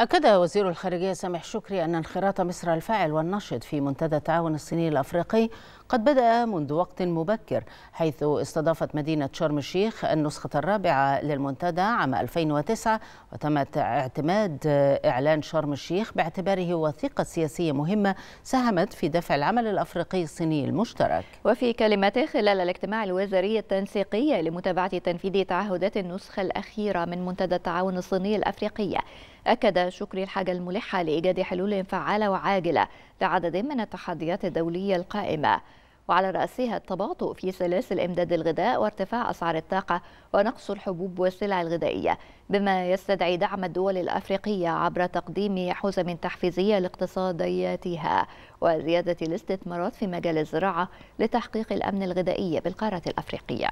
أكد وزير الخارجية سامح شكري أن انخراط مصر الفاعل والنشط في منتدى التعاون الصيني الأفريقي قد بدأ منذ وقت مبكر حيث استضافت مدينة شرم الشيخ النسخة الرابعة للمنتدى عام 2009 وتم اعتماد إعلان شرم الشيخ باعتباره وثيقة سياسية مهمة ساهمت في دفع العمل الأفريقي الصيني المشترك وفي كلمته خلال الاجتماع الوزاري التنسيقي لمتابعة تنفيذ تعهدات النسخة الأخيرة من منتدى التعاون الصيني الأفريقي أكد شكري الحاجة الملحة لإيجاد حلول فعالة وعاجلة لعدد من التحديات الدولية القائمة وعلى رأسها التباطؤ في سلاسل إمداد الغذاء وارتفاع أسعار الطاقة ونقص الحبوب والسلع الغذائية بما يستدعي دعم الدول الأفريقية عبر تقديم حزم تحفيزية لاقتصادياتها وزيادة الاستثمارات في مجال الزراعة لتحقيق الأمن الغذائي بالقارة الأفريقية